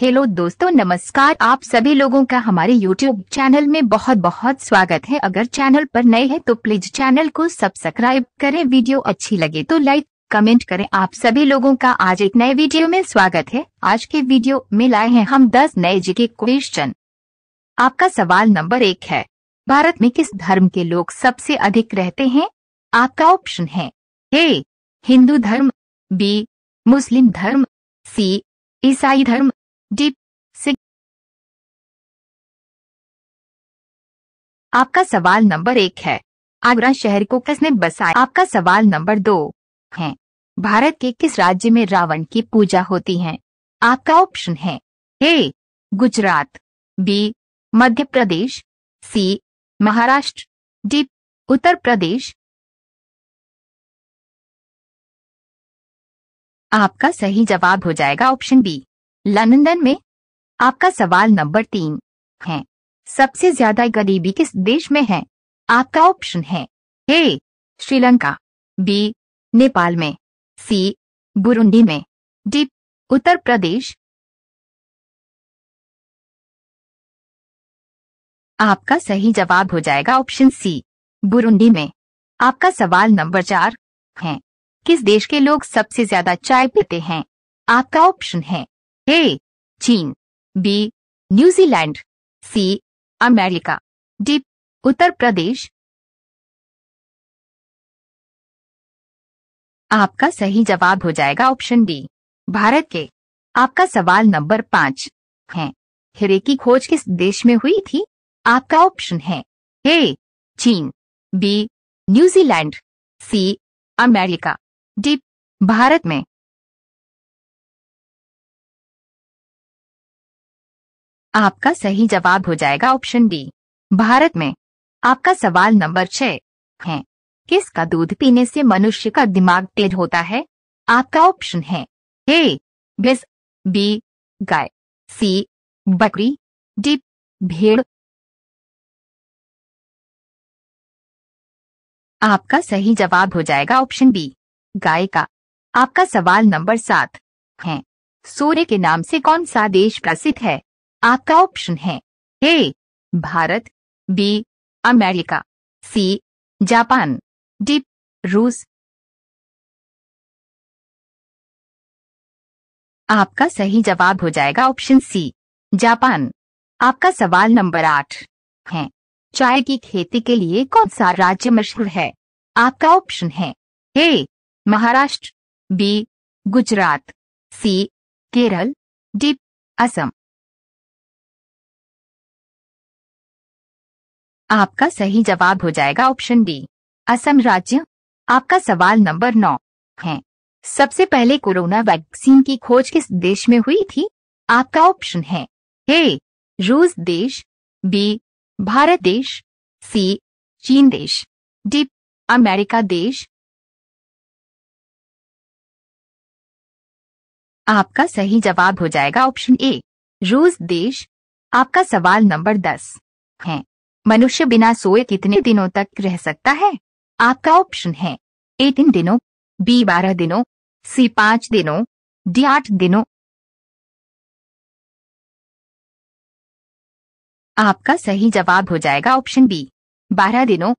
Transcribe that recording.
hello दोस्तों नमस्कार आप सभी लोगों का हमारे यूट्यूब चैनल में बहुत बहुत स्वागत है अगर चैनल पर नए हैं तो प्लीज चैनल को सब्सक्राइब करें वीडियो अच्छी लगे तो लाइक कमेंट करें आप सभी लोगों का आज एक नए वीडियो में स्वागत है आज के वीडियो में लाए हैं हम दस नए जी के क्वेश्चन आपका सवाल नंबर एक है भारत में किस धर्म के लोग सबसे अधिक रहते हैं आपका ऑप्शन है ए हिंदू धर्म बी मुस्लिम धर्म सी ईसाई धर्म डीप सिग आपका सवाल नंबर एक है आगरा शहर को किसने बसाया आपका सवाल नंबर दो है भारत के किस राज्य में रावण की पूजा होती है आपका ऑप्शन है A Gujarat B Madhya Pradesh C Maharashtra D Uttar Pradesh आपका सही जवाब हो जाएगा ऑप्शन बी लंदन में आपका सवाल नंबर तीन है सबसे ज्यादा गरीबी किस देश में है आपका ऑप्शन है ए श्रीलंका बी नेपाल में सी बुरुंडी में डी उत्तर प्रदेश आपका सही जवाब हो जाएगा ऑप्शन सी बुरुंडी में आपका सवाल नंबर चार है किस देश के लोग सबसे ज्यादा चाय पीते हैं आपका ऑप्शन है ए चीन B New Zealand C America D Uttar Pradesh आपका सही जवाब हो जाएगा ऑप्शन डी भारत के आपका सवाल नंबर पांच है हिरे की खोज किस देश में हुई थी आपका ऑप्शन है ए चीन B New Zealand C America D Bharat में आपका सही जवाब हो जाएगा ऑप्शन डी भारत में आपका सवाल नंबर छह है किसका दूध पीने से मनुष्य का दिमाग तेज होता है आपका ऑप्शन है ए भिस बी गाय सी बकरी डी भेड़ आपका सही जवाब हो जाएगा ऑप्शन बी गाय का आपका सवाल नंबर सात है सूर्य के नाम से कौन सा देश प्रसिद्ध है आपका ऑप्शन है A Bharat B America C Japan D रूस आपका सही जवाब हो जाएगा ऑप्शन सी जापान आपका सवाल नंबर आठ है चाय की खेती के लिए कौन सा राज्य मशहूर है आपका ऑप्शन है A Maharashtra B Gujarat C Kerala D Assam आपका सही जवाब हो जाएगा ऑप्शन डी असम राज्य आपका सवाल नंबर नौ है सबसे पहले कोरोना वैक्सीन की खोज किस देश में हुई थी आपका ऑप्शन है ए रूस देश बी भारत देश सी चीन देश डी अमेरिका देश आपका सही जवाब हो जाएगा ऑप्शन ए रूस देश आपका सवाल नंबर दस है मनुष्य बिना सोए कितने दिनों तक रह सकता है आपका ऑप्शन है ए तीन दिनों बी बारह दिनों सी पांच दिनों डी आठ दिनों आपका सही जवाब हो जाएगा ऑप्शन बी बारह दिनों